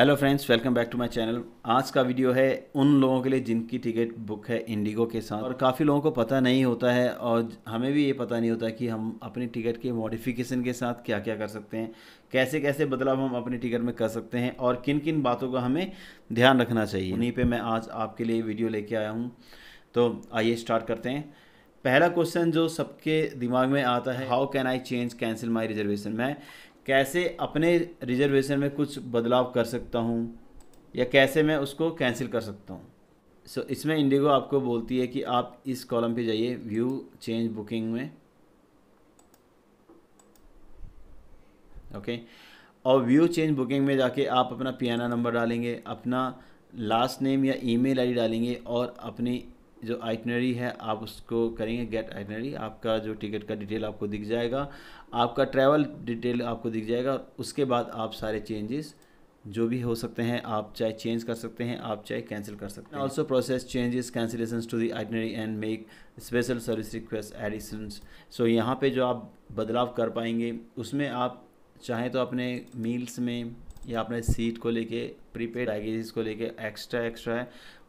Hello friends welcome back to my channel आज का video है उन लोगों के लिए जिनकी टिकट बुक है इंडिगो के साथ और काफ़ी लोगों को पता नहीं होता है और हमें भी ये पता नहीं होता कि हम अपनी टिकट के मॉडिफिकेशन के साथ क्या क्या कर सकते हैं कैसे कैसे बदलाव हम अपनी टिकट में कर सकते हैं और किन किन बातों का हमें ध्यान रखना चाहिए उन्हीं पर मैं आज आपके लिए वीडियो लेके आया हूँ तो आइए स्टार्ट करते हैं पहला क्वेश्चन जो सबके दिमाग में आता है how can I change cancel my reservation मैं कैसे अपने रिजर्वेशन में कुछ बदलाव कर सकता हूँ या कैसे मैं उसको कैंसिल कर सकता हूँ सो so, इसमें इंडिगो आपको बोलती है कि आप इस कॉलम पे जाइए व्यू चेंज बुकिंग में ओके okay? और व्यू चेंज बुकिंग में जाके आप अपना पियाना नंबर डालेंगे अपना लास्ट नेम या ईमेल आईडी डालेंगे और अपनी जो आइटनरी है आप उसको करेंगे गेट आइटनरी आपका जो टिकट का डिटेल आपको दिख जाएगा आपका ट्रैवल डिटेल आपको दिख जाएगा उसके बाद आप सारे चेंजेस जो भी हो सकते हैं आप चाहे चेंज कर सकते हैं आप चाहे कैंसिल कर सकते हैं also process changes cancellation to the itinerary and make special service request addition so यहाँ पे जो आप बदलाव कर पाएंगे उसमें आप चाहें तो अपने मील्स में या अपने सीट को लेके प्रीपेड आइगेज को लेके एक्स्ट्रा एक्स्ट्रा है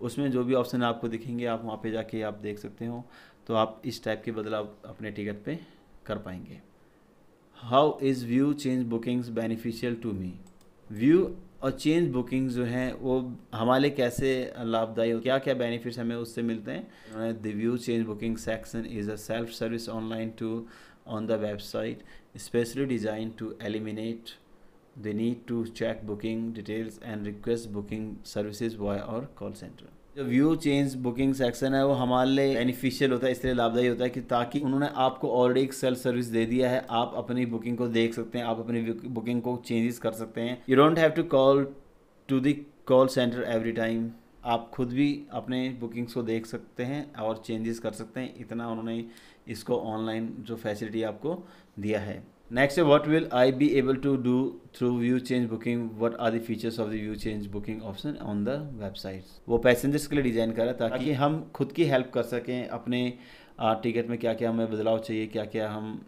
उसमें जो भी ऑप्शन आपको दिखेंगे आप वहाँ पे जाके आप देख सकते हो तो आप इस टाइप के बदलाव अपने टिकट पे कर पाएंगे how is view change bookings beneficial to me view और चेंज बुकिंग जो हैं वो हमारे कैसे लाभदायी हो क्या क्या बेनिफिट्स हमें उससे मिलते हैं the view change booking section is a self service online tool on the website specially design to eliminate they need to check booking details and request booking services via और call center जो view change booking section है वो हमारे लिए beneficial होता है इसलिए लाभदायी होता है कि ताकि उन्होंने आपको ऑलरेडी एक सेल्फ सर्विस दे दिया है आप अपनी बुकिंग को देख सकते हैं आप अपनी बुकिंग को चेंजेस कर सकते हैं you don't have to call to the call centre every time आप खुद भी अपने बुकिंग्स को देख सकते हैं और चेंजेस कर सकते हैं इतना उन्होंने इसको ऑनलाइन जो फैसिलिटी आपको दिया है Next, what will I be able to do through view change booking What are the features of the view change booking option on the website? वो पैसेंजर्स के लिए डिज़ाइन करा ताकि हम खुद की हेल्प कर सकें अपने टिकट में क्या क्या हमें बदलाव चाहिए क्या क्या हम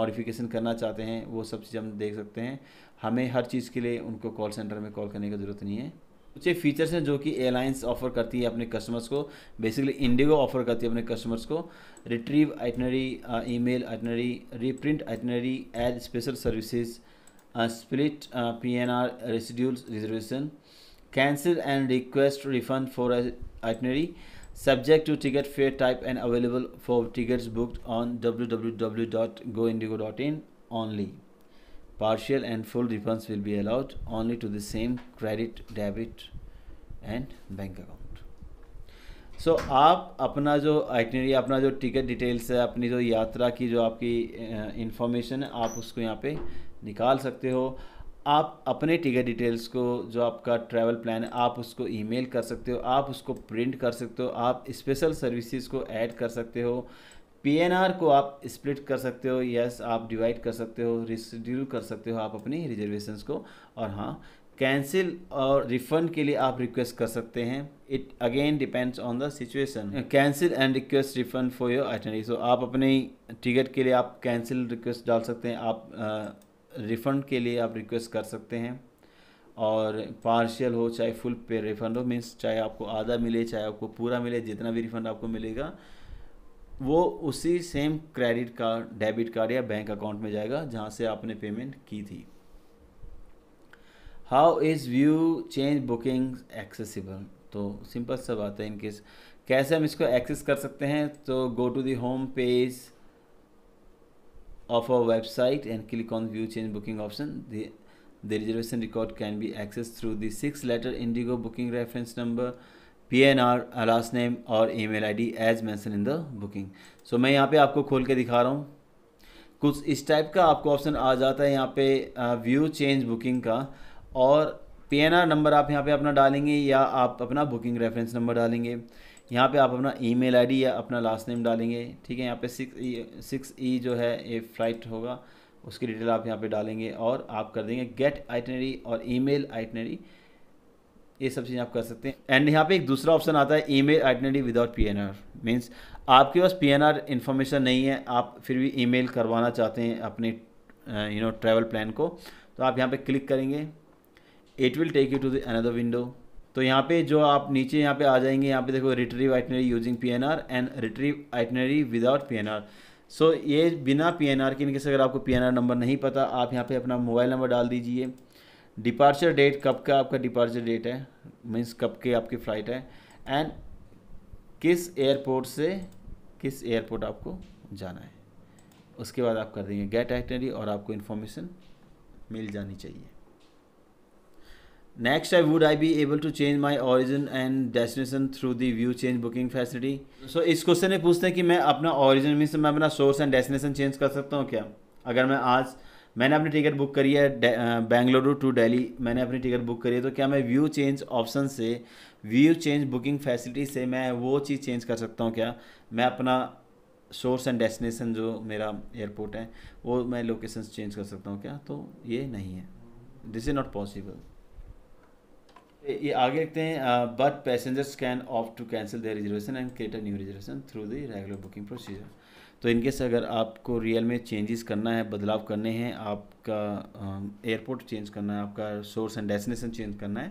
मॉडिफिकेशन करना चाहते हैं वो सब चीज़ हम देख सकते हैं हमें हर चीज़ के लिए उनको कॉल सेंटर में कॉल करने की ज़रूरत नहीं है कुछ फीचर्स हैं जो कि एयरलाइंस ऑफर करती है अपने कस्टमर्स को बेसिकली इंडिगो ऑफर करती है अपने कस्टमर्स को retrieve itinerary email itinerary reprint itinerary add special services split P N R reschedule reservation cancel and request refund for itinerary for to book on W W W dot go IndiGo dot in only partial and full refunds will be allowed only to the same credit debit and bank account so आप अपना जो itinerary अपना जो ticket details है अपनी जो यात्रा की जो आपकी इंफॉर्मेशन है आप उसको यहाँ पे निकाल सकते हो आप अपने टिकट डिटेल्स को जो आपका ट्रैवल प्लान है आप उसको ईमेल कर सकते हो आप उसको प्रिंट कर सकते हो आप स्पेशल सर्विसेज को ऐड कर सकते हो आर को आप स्प्लिट कर सकते हो यस आप डिवाइड कर सकते हो रिड्यूल कर सकते हो आप अपनी रिजर्वेशंस को और हाँ कैंसिल और रिफंड के लिए आप रिक्वेस्ट कर सकते हैं it again depends on the situation cancel and request refund for your itinerary so आप अपने टिकट के लिए आप कैंसिल रिक्वेस्ट डाल सकते हैं आप रिफंड uh, के लिए आप रिक्वेस्ट कर सकते हैं और पार्शियल हो चाहे फुल पे रिफंड हो मीन्स चाहे आपको आधा मिले चाहे आपको पूरा मिले जितना भी रिफंड आपको मिलेगा वो उसी same credit card debit card या बैंक अकाउंट में जाएगा जहाँ से आपने पेमेंट की थी how is view change booking accessible तो सिंपल सब बात है इनकेस कैसे हम इसको एक्सेस कर सकते हैं तो go to the home page of a website and click on view change booking option the reservation record can be access through six letter IndiGo booking reference number P N R last name और email I D as mentioned in the booking so मैं यहाँ पे आपको खोल के दिखा रहा हूँ कुछ इस टाइप का आपको ऑप्शन आ जाता है यहाँ पे व्यू चेंज बुकिंग का और पी एन आर नंबर आप यहाँ पे अपना डालेंगे या आप अपना बुकिंग रेफरेंस नंबर डालेंगे यहाँ पे आप अपना ई मेल आई डी या अपना लास्ट नेम डालेंगे ठीक है यहाँ पे सिक्स सिक्स ई जो है ये फ्लाइट होगा उसकी डिटेल आप यहाँ पे डालेंगे और आप कर देंगे गेट आइटनरी और ई मेल आइटनरी ये सब चीज़ें आप कर सकते हैं एंड यहाँ पे एक दूसरा ऑप्शन आता है email identity without PNR means आपके पास पीएनआर इन्फॉर्मेशन नहीं है आप फिर भी ईमेल करवाना चाहते हैं अपने यू नो ट्रैवल प्लान को तो आप यहाँ पे क्लिक करेंगे it will take you to the another window तो यहाँ पे जो आप नीचे यहाँ पे आ जाएंगे यहाँ पे देखो retrieve itinerary using P and retrieve itinerary without P so ये बिना पी के इन अगर आपको पी नंबर नहीं पता आप यहाँ पे अपना मोबाइल नंबर डाल दीजिए डिपार्चर डेट कब का आपका डिपार्चर डेट है मीन्स कब के आपकी फ़्लाइट है एंड किस एयरपोर्ट से किस एयरपोर्ट आपको जाना है उसके बाद आप कर देंगे गेट एक्टनरी और आपको इन्फॉर्मेशन मिल जानी चाहिए next I would I be able to change my origin and destination through the view change booking facility so इस क्वेश्चन में पूछते हैं कि मैं अपना ओरिजिन मीन्स मैं अपना सोर्स एंड डेस्टिनेशन चेंज कर सकता हूँ क्या अगर मैं आज मैंने अपनी टिकट बुक करी है बेंगलुरु टू दिल्ली मैंने अपनी टिकट बुक करी है तो क्या मैं व्यू चेंज ऑप्शन से व्यू चेंज बुकिंग फैसिलिटी से मैं वो चीज़ चेंज कर सकता हूँ क्या मैं अपना सोर्स एंड डेस्टिनेशन जो मेरा एयरपोर्ट है वो मैं लोकेशन चेंज कर सकता हूँ क्या तो ये नहीं है दिस इज़ नॉट पॉसिबल ये आगे देखते हैं but passengers can opt to cancel their reservation and create a new reservation through the regular booking procedure तो इनकेस अगर आपको रियल में चेंजेस करना है बदलाव करने हैं आपका एयरपोर्ट चेंज करना है आपका सोर्स एंड डेस्टिनेशन चेंज करना है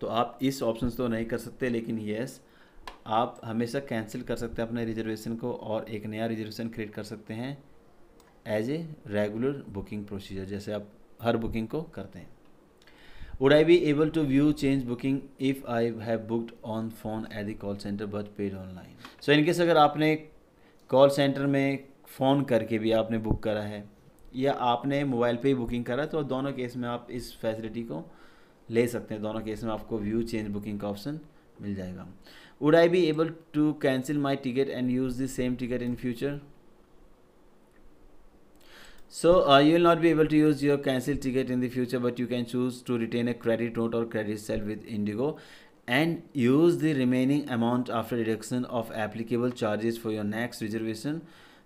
तो आप इस ऑप्शन तो नहीं कर सकते लेकिन येस आप हमेशा कैंसिल कर सकते हैं अपने रिजर्वेशन को और एक नया रिजर्वेशन क्रिएट कर सकते हैं as a regular booking procedure जैसे आप हर बुकिंग को करते हैं Would I be able to view change booking if I have booked on phone at the call center but paid online? So in case अगर आपने कॉल सेंटर में phone करके भी आपने बुक करा है या आपने मोबाइल पे ही बुकिंग करा तो दोनों केस में आप इस फैसिलिटी को ले सकते हैं दोनों केस में आपको व्यू चेंज बुकिंग का ऑप्शन मिल जाएगा would I be able to cancel my ticket and use the same ticket in future So uh, you will not be able to use your cancel ticket in the future, but you can choose to retain a credit note or credit sale with Indigo and use the remaining amount after deduction of applicable charges for your next reservation.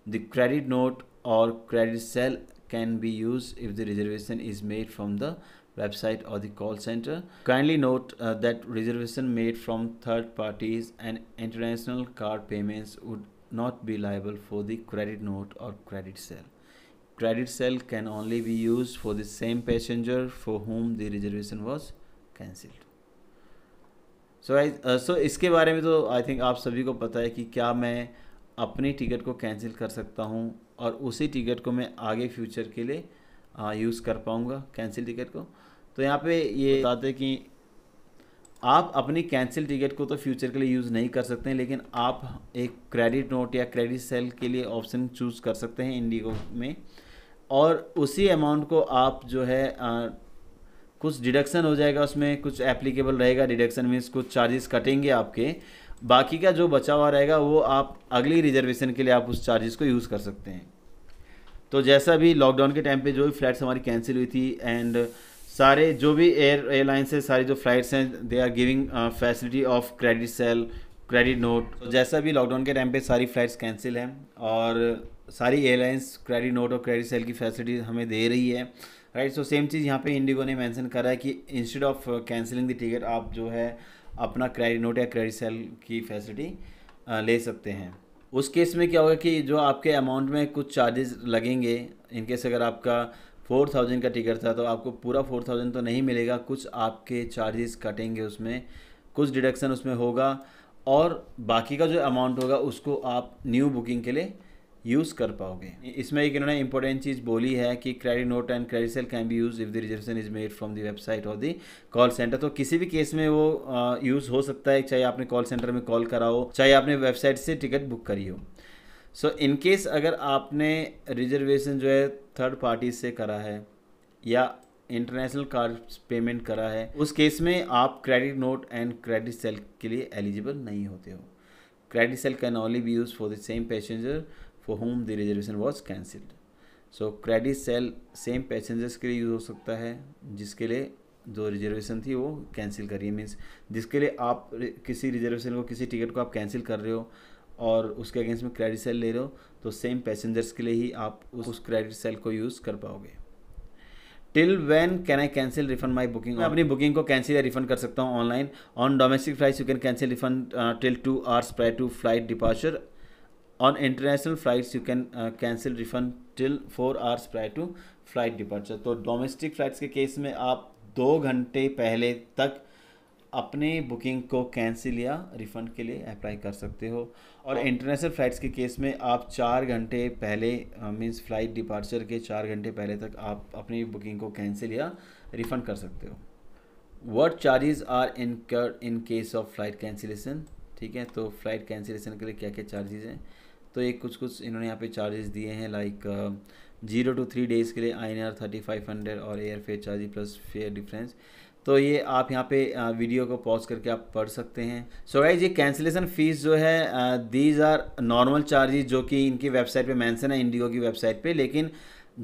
The credit note or credit sale can be used if the reservation is made from the website or the call center. Kindly note uh, that reservation made from third parties and international card payments would not be liable for the credit note or credit sale. credit cell can only be used for the same passenger for whom the reservation was cancelled. So I so इसके बारे में तो I think आप सभी को पता है कि क्या मैं अपनी टिकट को कैंसिल कर सकता हूँ और उसी टिकट को मैं आगे फ्यूचर के लिए यूज़ uh, कर पाऊँगा कैंसिल टिकट को तो यहाँ पे ये बताते कि आप अपनी कैंसिल टिकट को तो फ्यूचर के लिए यूज़ नहीं कर सकते हैं लेकिन आप एक क्रेडिट नोट या क्रेडिट सेल के लिए ऑप्शन चूज़ कर सकते हैं इंडिगो में और उसी अमाउंट को आप जो है आ, कुछ डिडक्शन हो जाएगा उसमें कुछ एप्लीकेबल रहेगा डिडक्शन मीन्स कुछ चार्जेस कटेंगे आपके बाकी का जो बचा हुआ रहेगा वो आप अगली रिजर्वेशन के लिए आप उस चार्जेस को यूज़ कर सकते हैं तो जैसा भी लॉकडाउन के टाइम पे जो भी फ्लाइट्स हमारी कैंसिल हुई थी एंड सारे जो भी एयर एयरलाइंस है सारी जो फ्लाइट्स हैं they are giving facility of credit shell credit note जैसा भी लॉकडाउन के टाइम पे सारी फ़्लाइट्स कैंसिल हैं और सारी एयरलाइंस क्रेडिट नोट और क्रेडिट सेल की फैसिलिटी हमें दे रही है राइट सो सेम चीज़ यहाँ पे इंडिगो ने मेंशन करा है कि instead of cancelling the ticket आप जो है अपना क्रेडिट नोट या क्रेडिट सेल की फैसिलिटी uh, ले सकते हैं उस केस में क्या होगा कि जो आपके अमाउंट में कुछ चार्जेस लगेंगे इनकेस अगर आपका फोर थाउजेंड का टिकट था तो आपको पूरा फोर थाउजेंड तो नहीं मिलेगा कुछ आपके चार्जेस कटेंगे उसमें कुछ डिडक्शन उसमें होगा और बाकी का जो अमाउंट होगा उसको आप न्यू बुकिंग के लिए यूज़ कर पाओगे इसमें एक इन्होंने इंपॉर्टेंट चीज़ बोली है कि credit note and credit shell can be use if the reservation is made from the website और द कॉल सेंटर तो किसी भी केस में वो यूज़ हो सकता है चाहे आपने कॉल सेंटर में कॉल करा हो चाहे आपने वेबसाइट से टिकट बुक करी हो सो इन केस अगर आपने रिजर्वेशन जो है थर्ड पार्टी से करा है या इंटरनेशनल कार्ड पेमेंट करा है उस केस में आप credit note and credit shell के लिए एलिजिबल नहीं होते हो credit shell can only be use for the same passenger for whom the reservation was cancelled so credit shell same passengers के लिए यूज़ हो सकता है जिसके लिए जो रिजर्वेशन थी वो कैंसिल करिए मीन्स जिसके लिए आप किसी रिजर्वेशन को किसी टिकट को आप कैंसिल कर रहे हो और उसके अगेंस्ट में क्रेडिट सेल ले रहे हो तो सेम पैसेंजर्स के लिए ही आप उस क्रेडिट सेल को यूज़ कर पाओगे till when can I cancel refund my booking मैं अपनी बुकिंग को कैंसिल या रिफंड कर सकता हूँ online on domestic flight you can cancel refund till two hours prior to flight departure on international flights you can uh, cancel refund till four hours prior to flight departure तो domestic flights के case में आप दो घंटे पहले तक अपने booking को कैंसिल या रिफ़ंड के लिए अप्लाई कर सकते हो और इंटरनेशनल फ़्लाइट्स के केस में आप चार घंटे पहले मींस फ़्लाइट डिपार्चर के चार घंटे पहले तक आप अपनी बुकिंग को कैंसिल या रिफ़ंड कर सकते हो what charges are incurred in case of flight cancellation ठीक है तो फ्लाइट कैंसिलेशन के लिए क्या क्या चार्जेज हैं तो ये कुछ कुछ इन्होंने यहाँ पे चार्जेस दिए हैं like zero to three days के लिए I N R thirty five hundred और air fare charges plus fare difference तो ये आप यहाँ पे वीडियो uh, को पॉज करके आप पढ़ सकते हैं सो गाइज ये कैंसिलेशन फ़ीस जो है दीज आर नॉर्मल चार्जेस जो कि इनकी वेबसाइट पे मेंशन है इंडिगो की वेबसाइट पे लेकिन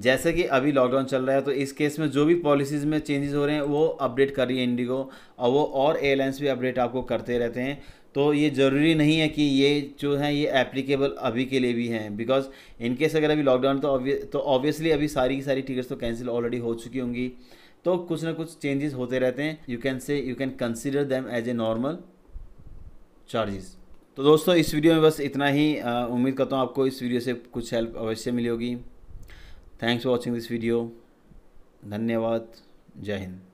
जैसे कि अभी लॉकडाउन चल रहा है तो इस केस में जो भी पॉलिसीज़ में चेंजेस हो रहे हैं वो अपडेट कर रही है इंडिगो और वो और एयरलाइंस भी अपडेट आपको करते रहते हैं तो ये ज़रूरी नहीं है कि ये जो हैं ये एप्लीकेबल अभी के लिए भी हैं बिकॉज इनकेस अगर अभी लॉकडाउन तो तो ऑब्वियसली अभी सारी की सारी टिकट्स तो कैंसिल ऑलरेडी हो चुकी होंगी तो कुछ ना कुछ चेंजेस होते रहते हैं you can say you can consider them as a normal charges तो दोस्तों इस वीडियो में बस इतना ही उम्मीद करता हूँ आपको इस वीडियो से कुछ हेल्प अवश्य मिली होगी thanks for watching this video धन्यवाद जय हिंद